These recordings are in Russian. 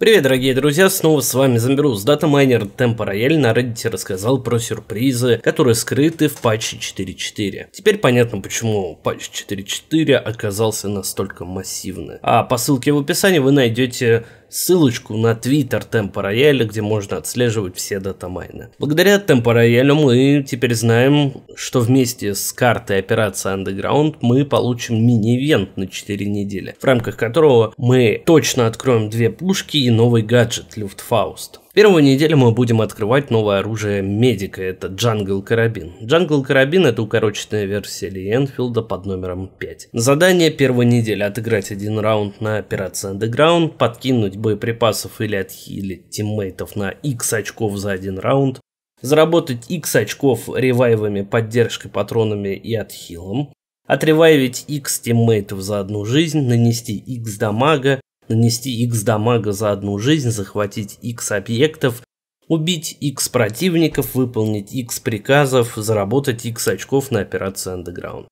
Привет, дорогие друзья, снова с вами Замберус. Датамайнер Tempo Royale на Reddit рассказал про сюрпризы, которые скрыты в патче 4.4. Теперь понятно, почему патч 4.4 оказался настолько массивный. А по ссылке в описании вы найдете ссылочку на твиттер Темпа Рояля, где можно отслеживать все датамайны. Благодаря Темпа Роялю мы теперь знаем, что вместе с картой операции Underground мы получим мини-ивент на 4 недели, в рамках которого мы точно откроем две пушки и новый гаджет Люфтфауст. Первую неделю мы будем открывать новое оружие медика, это Джангл Карабин. Джангл Карабин это укороченная версия Ли Энфилда под номером 5. Задание первой недели отыграть один раунд на операции Underground, подкинуть боеприпасов или отхилить тиммейтов на X очков за один раунд, заработать X очков ревайвами, поддержкой, патронами и отхилом, отревайвить X тиммейтов за одну жизнь, нанести X дамага, нанести X дамага за одну жизнь, захватить X объектов, убить X противников, выполнить X приказов, заработать X очков на операции Underground.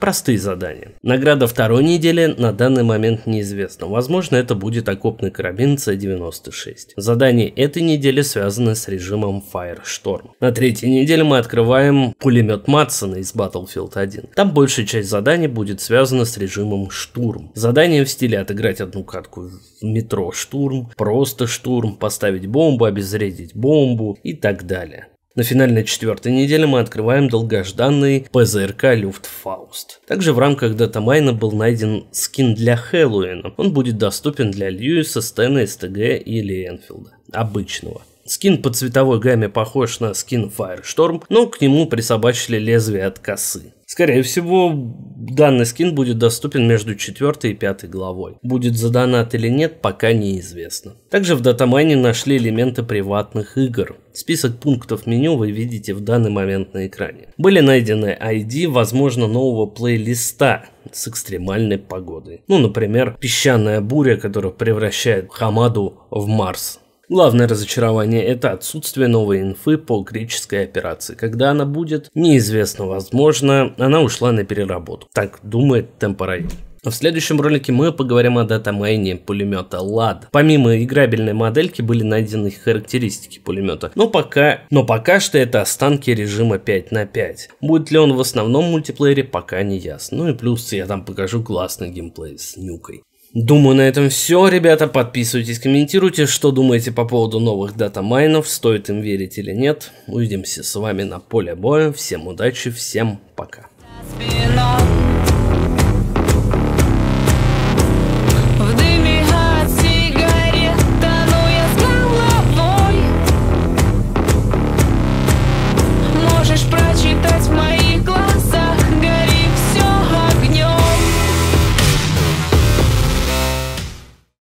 Простые задания. Награда второй недели на данный момент неизвестна. Возможно, это будет окопный карабин C96. Задания этой недели связаны с режимом Firestorm. На третьей неделе мы открываем пулемет Матсона из Battlefield 1. Там большая часть заданий будет связана с режимом Штурм. Задание в стиле отыграть одну катку в метро Штурм, просто Штурм, поставить бомбу, обезвредить бомбу и так далее. На финальной четвертой неделе мы открываем долгожданный ПЗРК Люфтфауст. Также в рамках датамайна был найден скин для Хэллоуина. Он будет доступен для Льюиса, Стэна, СТГ или Энфилда. Обычного. Скин по цветовой гамме похож на скин Firestorm, но к нему присобачили лезвие от косы. Скорее всего, данный скин будет доступен между 4 и 5 главой. Будет за донат или нет, пока неизвестно. Также в датамайне нашли элементы приватных игр. Список пунктов меню вы видите в данный момент на экране. Были найдены ID, возможно, нового плейлиста с экстремальной погодой. Ну, например, песчаная буря, которая превращает Хамаду в Марс Главное разочарование – это отсутствие новой инфы по греческой операции. Когда она будет, неизвестно, возможно, она ушла на переработку. Так думает Темпорай. В следующем ролике мы поговорим о датамайне пулемета ЛАД. Помимо играбельной модельки были найдены характеристики пулемета. Но пока, но пока что это останки режима 5 на 5. Будет ли он в основном мультиплеере, пока не ясно. Ну и плюс я там покажу классный геймплей с нюкой. Думаю, на этом все, ребята. Подписывайтесь, комментируйте, что думаете по поводу новых датамайнов, стоит им верить или нет. Увидимся с вами на поле боя. Всем удачи, всем пока.